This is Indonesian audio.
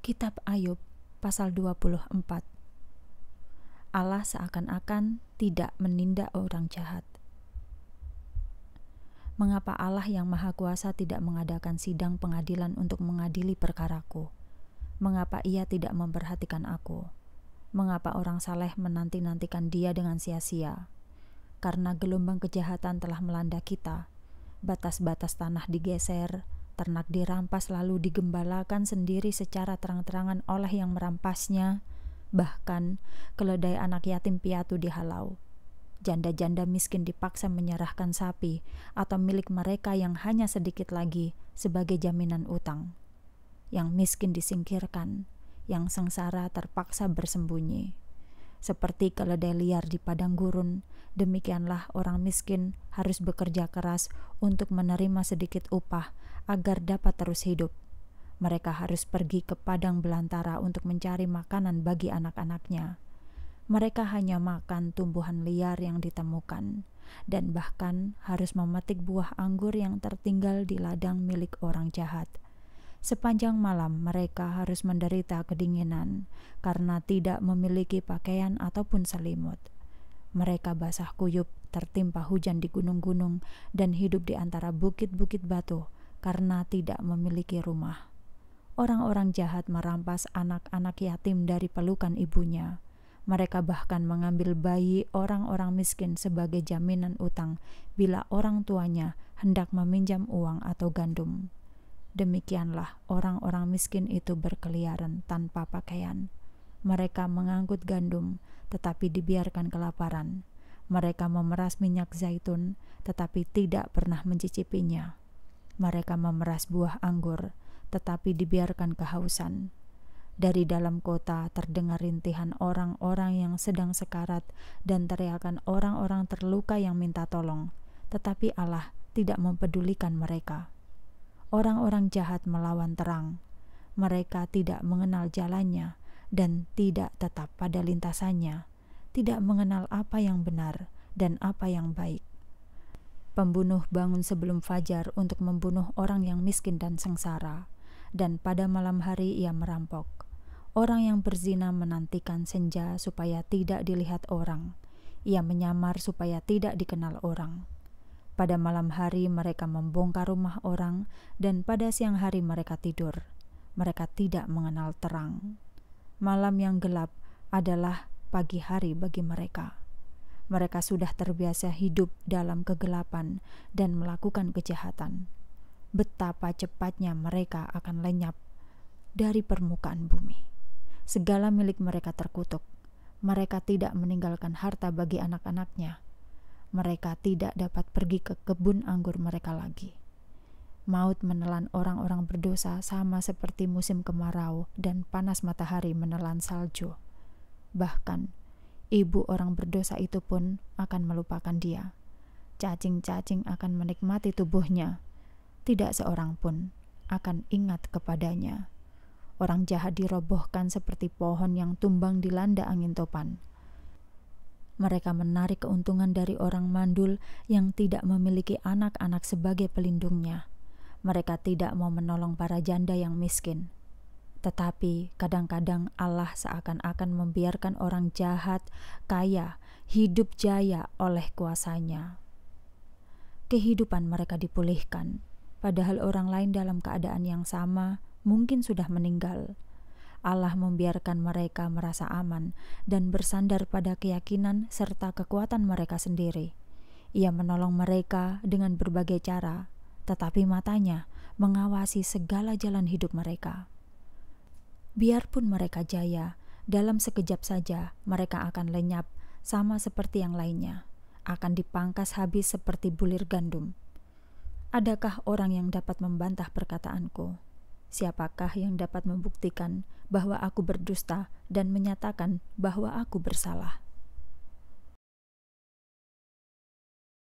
Kitab Ayub pasal 24 Allah seakan-akan tidak menindak orang jahat. Mengapa Allah yang Maha Kuasa tidak mengadakan sidang pengadilan untuk mengadili perkaraku? Mengapa ia tidak memperhatikan aku? Mengapa orang saleh menanti-nantikan dia dengan sia-sia? Karena gelombang kejahatan telah melanda kita, batas-batas tanah digeser, ternak dirampas lalu digembalakan sendiri secara terang-terangan oleh yang merampasnya, bahkan keledai anak yatim piatu dihalau. Janda-janda miskin dipaksa menyerahkan sapi atau milik mereka yang hanya sedikit lagi sebagai jaminan utang. Yang miskin disingkirkan, yang sengsara terpaksa bersembunyi. Seperti keledai liar di padang gurun, demikianlah orang miskin harus bekerja keras untuk menerima sedikit upah agar dapat terus hidup. Mereka harus pergi ke padang belantara untuk mencari makanan bagi anak-anaknya. Mereka hanya makan tumbuhan liar yang ditemukan, dan bahkan harus memetik buah anggur yang tertinggal di ladang milik orang jahat Sepanjang malam mereka harus menderita kedinginan karena tidak memiliki pakaian ataupun selimut. Mereka basah kuyup, tertimpa hujan di gunung-gunung, dan hidup di antara bukit-bukit batu karena tidak memiliki rumah. Orang-orang jahat merampas anak-anak yatim dari pelukan ibunya. Mereka bahkan mengambil bayi orang-orang miskin sebagai jaminan utang bila orang tuanya hendak meminjam uang atau gandum. Demikianlah orang-orang miskin itu berkeliaran tanpa pakaian. Mereka mengangkut gandum, tetapi dibiarkan kelaparan. Mereka memeras minyak zaitun, tetapi tidak pernah mencicipinya. Mereka memeras buah anggur, tetapi dibiarkan kehausan. Dari dalam kota terdengar rintihan orang-orang yang sedang sekarat dan teriakan orang-orang terluka yang minta tolong, tetapi Allah tidak mempedulikan mereka orang-orang jahat melawan terang. Mereka tidak mengenal jalannya dan tidak tetap pada lintasannya, tidak mengenal apa yang benar dan apa yang baik. Pembunuh bangun sebelum fajar untuk membunuh orang yang miskin dan sengsara, dan pada malam hari ia merampok. Orang yang berzina menantikan senja supaya tidak dilihat orang. Ia menyamar supaya tidak dikenal orang. Pada malam hari mereka membongkar rumah orang dan pada siang hari mereka tidur. Mereka tidak mengenal terang. Malam yang gelap adalah pagi hari bagi mereka. Mereka sudah terbiasa hidup dalam kegelapan dan melakukan kejahatan. Betapa cepatnya mereka akan lenyap dari permukaan bumi. Segala milik mereka terkutuk. Mereka tidak meninggalkan harta bagi anak-anaknya mereka tidak dapat pergi ke kebun anggur mereka lagi. Maut menelan orang-orang berdosa sama seperti musim kemarau dan panas matahari menelan salju. Bahkan, ibu orang berdosa itu pun akan melupakan dia. Cacing-cacing akan menikmati tubuhnya. Tidak seorang pun akan ingat kepadanya. Orang jahat dirobohkan seperti pohon yang tumbang dilanda angin topan mereka menarik keuntungan dari orang mandul yang tidak memiliki anak-anak sebagai pelindungnya. Mereka tidak mau menolong para janda yang miskin. Tetapi kadang-kadang Allah seakan-akan membiarkan orang jahat kaya hidup jaya oleh kuasanya. Kehidupan mereka dipulihkan, padahal orang lain dalam keadaan yang sama mungkin sudah meninggal. Allah membiarkan mereka merasa aman dan bersandar pada keyakinan serta kekuatan mereka sendiri. Ia menolong mereka dengan berbagai cara, tetapi matanya mengawasi segala jalan hidup mereka. Biarpun mereka jaya, dalam sekejap saja mereka akan lenyap, sama seperti yang lainnya, akan dipangkas habis seperti bulir gandum. Adakah orang yang dapat membantah perkataanku? Siapakah yang dapat membuktikan bahwa aku berdusta dan menyatakan bahwa aku bersalah?